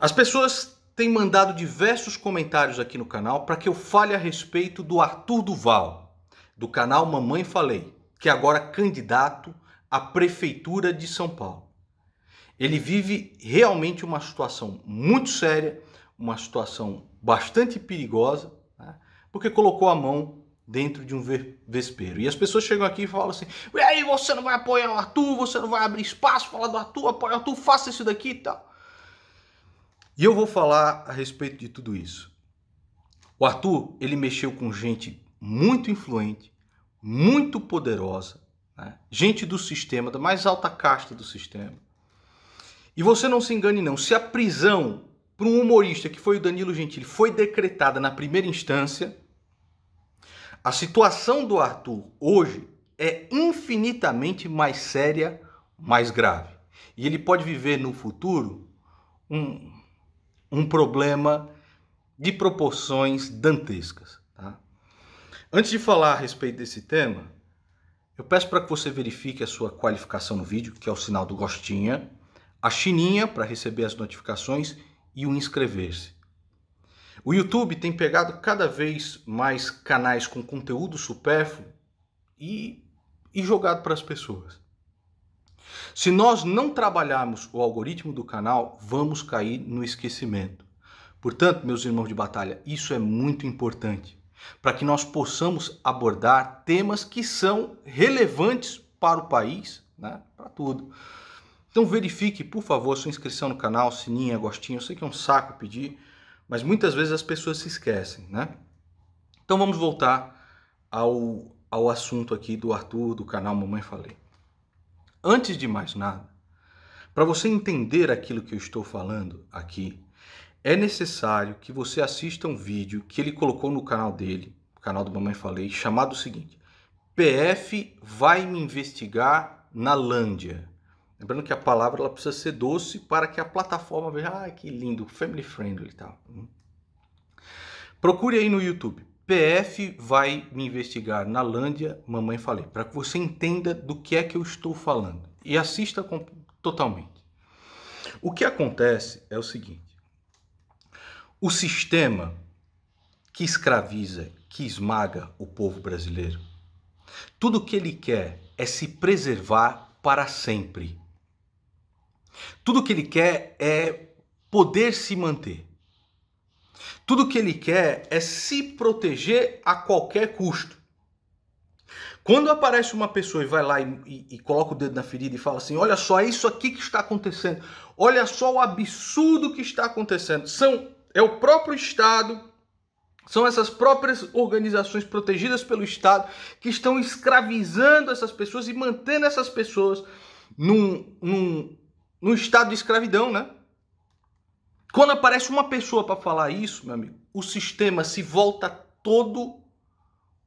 As pessoas têm mandado diversos comentários aqui no canal para que eu fale a respeito do Arthur Duval, do canal Mamãe Falei, que é agora candidato à prefeitura de São Paulo. Ele vive realmente uma situação muito séria, uma situação bastante perigosa, né? porque colocou a mão dentro de um vespeiro. E as pessoas chegam aqui e falam assim: e aí, você não vai apoiar o Arthur, você não vai abrir espaço, falar do Arthur, apoia o Arthur, faça isso daqui e tal. E eu vou falar a respeito de tudo isso. O Arthur, ele mexeu com gente muito influente, muito poderosa, né? gente do sistema, da mais alta casta do sistema. E você não se engane não, se a prisão para um humorista que foi o Danilo Gentili foi decretada na primeira instância, a situação do Arthur hoje é infinitamente mais séria, mais grave. E ele pode viver no futuro um, um problema de proporções dantescas. Tá? Antes de falar a respeito desse tema, eu peço para que você verifique a sua qualificação no vídeo, que é o sinal do gostinha, a chininha para receber as notificações e o inscrever-se. O YouTube tem pegado cada vez mais canais com conteúdo supérfluo e, e jogado para as pessoas. Se nós não trabalharmos o algoritmo do canal, vamos cair no esquecimento. Portanto, meus irmãos de batalha, isso é muito importante para que nós possamos abordar temas que são relevantes para o país, né? para tudo. Então verifique, por favor, sua inscrição no canal, sininho, gostinho. Eu sei que é um saco pedir, mas muitas vezes as pessoas se esquecem, né? Então vamos voltar ao, ao assunto aqui do Arthur, do canal Mamãe Falei. Antes de mais nada, para você entender aquilo que eu estou falando aqui, é necessário que você assista um vídeo que ele colocou no canal dele, no canal do Mamãe Falei, chamado o seguinte: PF vai me investigar na Lândia. Lembrando que a palavra ela precisa ser doce para que a plataforma veja, ah, que lindo, family friendly e tal. Procure aí no YouTube, PF vai me investigar na Lândia, mamãe falei, para que você entenda do que é que eu estou falando e assista com... totalmente. O que acontece é o seguinte: o sistema que escraviza, que esmaga o povo brasileiro, tudo que ele quer é se preservar para sempre. Tudo que ele quer é poder se manter. Tudo que ele quer é se proteger a qualquer custo. Quando aparece uma pessoa e vai lá e, e, e, coloca o dedo na ferida e fala assim: olha só, é isso aqui que está acontecendo, olha só o absurdo que está acontecendo. São, é o próprio Estado, são essas próprias organizações protegidas pelo Estado que estão escravizando essas pessoas e mantendo essas pessoas num, num, num estado de escravidão, né? Quando aparece uma pessoa para falar isso, meu amigo, o sistema se volta todo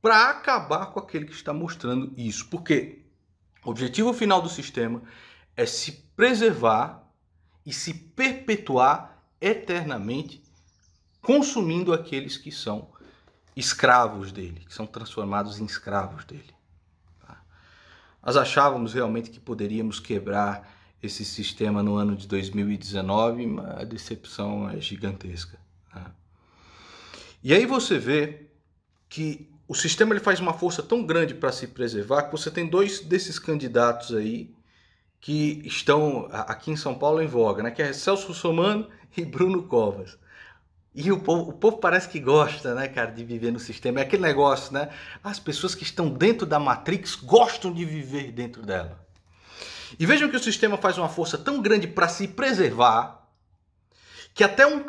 para acabar com aquele que está mostrando isso. Porque o objetivo final do sistema é se preservar e se perpetuar eternamente, consumindo aqueles que são escravos dele, que são transformados em escravos dele. Tá? Nós achávamos realmente que poderíamos quebrar esse sistema no ano de 2019, a decepção é gigantesca. Né? E aí você vê que o sistema ele faz uma força tão grande para se preservar que você tem dois desses candidatos aí que estão aqui em São Paulo em voga, né? que é Celso Somano e Bruno Covas. E o povo, o povo parece que gosta, né, cara, de viver no sistema. É aquele negócio, né? As pessoas que estão dentro da Matrix gostam de viver dentro dela. E vejam que o sistema faz uma força tão grande para se preservar que até um,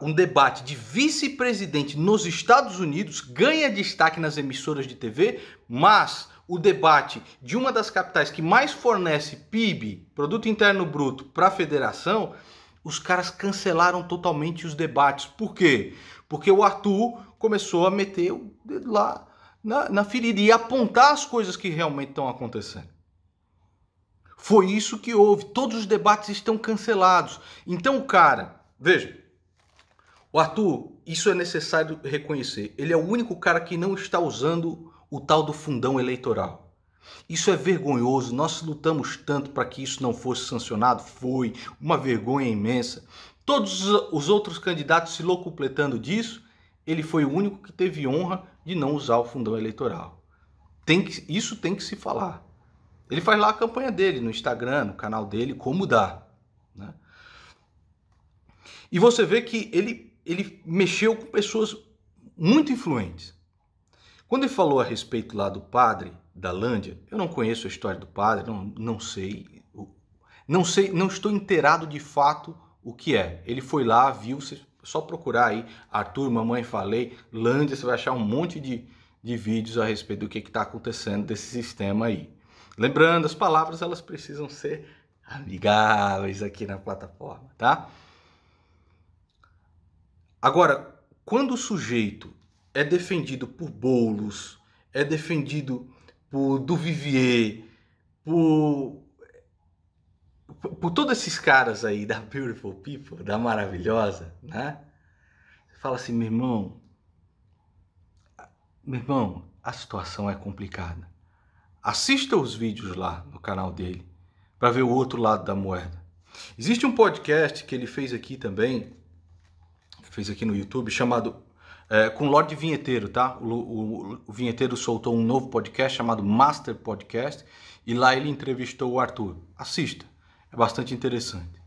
um debate de vice-presidente nos Estados Unidos ganha destaque nas emissoras de TV, mas o debate de uma das capitais que mais fornece PIB, Produto Interno Bruto, para a federação, os caras cancelaram totalmente os debates. Por quê? Porque o Arthur começou a meter o dedo lá na, na ferida e apontar as coisas que realmente estão acontecendo. Foi isso que houve. Todos os debates estão cancelados. Então, cara, veja, o Arthur, isso é necessário reconhecer. Ele é o único cara que não está usando o tal do fundão eleitoral. Isso é vergonhoso. Nós lutamos tanto para que isso não fosse sancionado. Foi uma vergonha imensa. Todos os outros candidatos se locupletando disso, ele foi o único que teve honra de não usar o fundão eleitoral. Tem que, isso tem que se falar. Ele faz lá a campanha dele no Instagram, no canal dele, como dá. Né? E você vê que ele, ele mexeu com pessoas muito influentes. Quando ele falou a respeito lá do padre da Lândia, eu não conheço a história do padre, não, não sei, não sei, não estou inteirado de fato o que é. Ele foi lá, viu, só procurar aí, Arthur, mamãe, falei, Lândia, você vai achar um monte de, de vídeos a respeito do que está acontecendo desse sistema aí. Lembrando, as palavras elas precisam ser amigáveis aqui na plataforma, tá? Agora, quando o sujeito é defendido por Boulos, é defendido por Duvivier, por, por, por todos esses caras aí da Beautiful People, da maravilhosa, né? Você fala assim, meu irmão, meu irmão, a situação é complicada. Assista os vídeos lá no canal dele para ver o outro lado da moeda. Existe um podcast que ele fez aqui também, fez aqui no YouTube, chamado é, com Lorde Vinheteiro, tá? O, o, o, Vinheteiro soltou um novo podcast chamado Master Podcast e lá ele entrevistou o Arthur. Assista, é bastante interessante.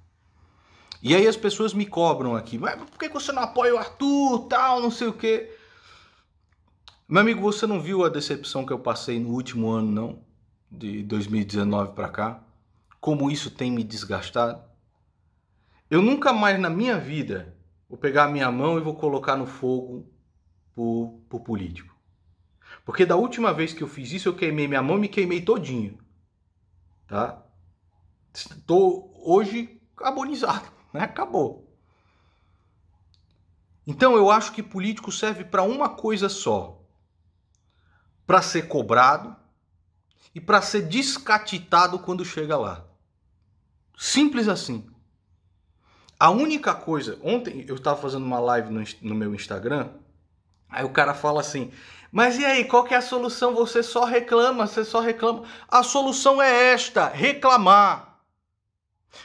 E aí as pessoas me cobram aqui, mas por que você não apoia o Arthur, tal, não sei o quê? Meu amigo, você não viu a decepção que eu passei no último ano, não? De 2019 para cá? Como isso tem me desgastado? Eu nunca mais na minha vida vou pegar a minha mão e vou colocar no fogo por, por político. Porque da última vez que eu fiz isso, eu queimei minha mão e me queimei todinho. Tá? Estou hoje carbonizado, né? Acabou. Então eu acho que político serve para uma coisa só para ser cobrado e para ser descatitado quando chega lá. Simples assim. A única coisa, ontem eu estava fazendo uma live no, no, meu Instagram, aí o cara fala assim: "Mas e aí, qual que é a solução? Você só reclama, você só reclama. A solução é esta: reclamar.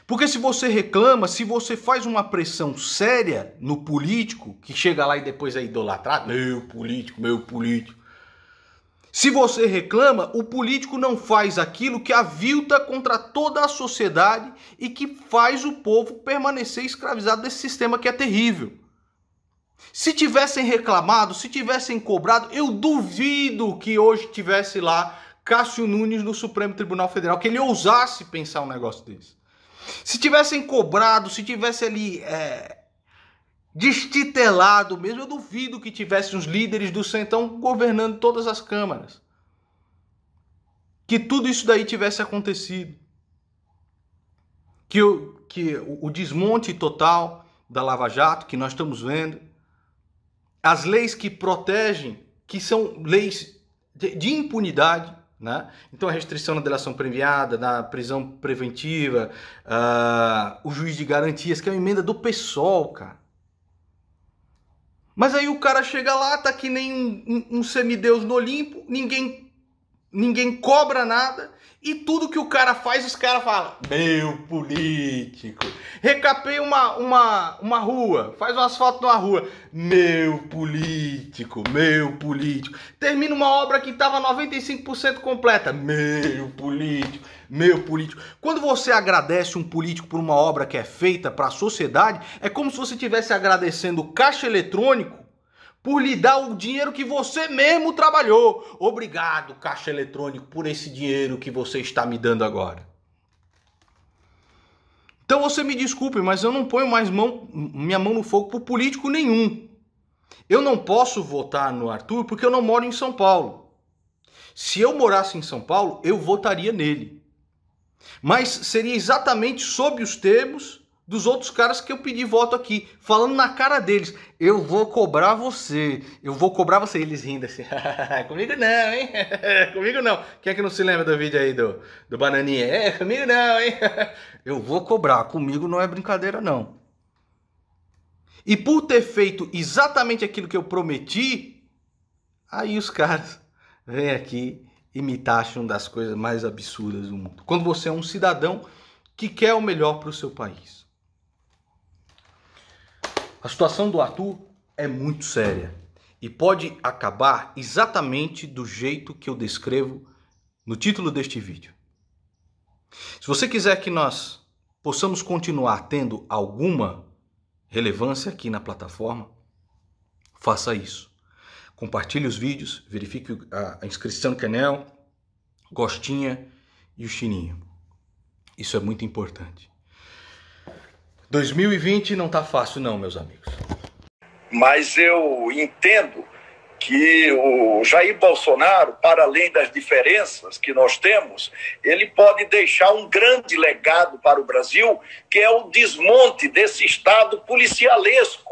Porque se você reclama, se você faz uma pressão séria no político, que chega lá e depois é idolatrado, meu político, meu político, se você reclama, o político não faz aquilo que avilta contra toda a sociedade e que faz o povo permanecer escravizado desse sistema que é terrível. Se tivessem reclamado, se tivessem cobrado, eu duvido que hoje tivesse lá Cássio Nunes no Supremo Tribunal Federal, que ele ousasse pensar um negócio desse. Se tivessem cobrado, se tivesse ali é, destitelado mesmo. Eu duvido que tivesse os líderes do Centão governando todas as câmaras. Que tudo isso daí tivesse acontecido. Que o, que o desmonte total da Lava Jato, que nós estamos vendo, as leis que protegem, que são leis de, de impunidade, né? Então, a restrição na delação premiada, na prisão preventiva, uh, o juiz de garantias, que é uma emenda do PSOL, cara. Mas aí o cara chega lá, tá que nem um, um, um semideus no Olimpo, ninguém ninguém cobra nada e tudo que o cara faz, os caras falam: meu político. Recapeia uma, uma, uma rua, faz um asfalto numa rua, meu político, meu político. Termina uma obra que estava 95% completa, meu político, meu político. Quando você agradece um político por uma obra que é feita para a sociedade, é como se você estivesse agradecendo o caixa eletrônico por lhe dar o dinheiro que você mesmo trabalhou. Obrigado, caixa eletrônico, por esse dinheiro que você está me dando agora. Então você me desculpe, mas eu não ponho mais mão, minha mão no fogo por político nenhum. Eu não posso votar no Arthur porque eu não moro em São Paulo. Se eu morasse em São Paulo, eu votaria nele. Mas seria exatamente sob os termos dos outros caras que eu pedi voto aqui, falando na cara deles, eu vou cobrar você, eu vou cobrar você, eles rindo assim, comigo não, hein, comigo não, quem é que não se lembra do vídeo aí do, do Bananinha, é, comigo não, hein, eu vou cobrar, comigo não é brincadeira não. E por ter feito exatamente aquilo que eu prometi, aí os caras vêm aqui e me taxam das coisas mais absurdas do mundo. Quando você é um cidadão que quer o melhor para o seu país. A situação do Arthur é muito séria e pode acabar exatamente do jeito que eu descrevo no título deste vídeo. Se você quiser que nós possamos continuar tendo alguma relevância aqui na plataforma, faça isso. Compartilhe os vídeos, verifique a inscrição é no canal, gostinha e o sininho. Isso é muito importante. 2020 não está fácil, não, meus amigos. Mas eu entendo que o Jair Bolsonaro, para além das diferenças que nós temos, ele pode deixar um grande legado para o Brasil, que é o desmonte desse Estado policialesco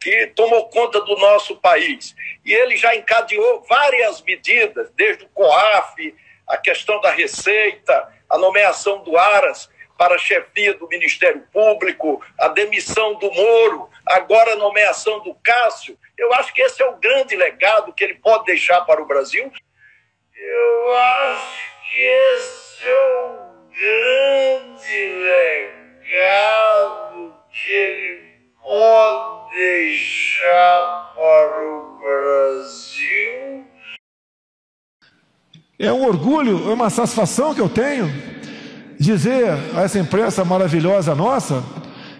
que tomou conta do nosso país. E ele já encadeou várias medidas, desde o COAF, a questão da Receita, a nomeação do Aras, para a chefia do Ministério Público, a demissão do Moro, agora a nomeação do Cássio. Eu acho que esse é o grande legado que ele pode deixar para o Brasil. Eu acho que esse é o grande legado que ele pode deixar para o Brasil. É um orgulho, é uma satisfação que eu tenho dizer a essa imprensa maravilhosa nossa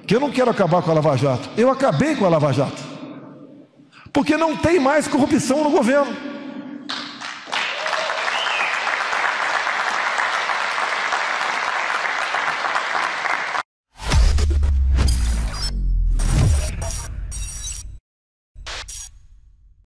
que eu não quero acabar com a Lava Jato. Eu acabei com a Lava Jato. Porque não tem mais corrupção no governo.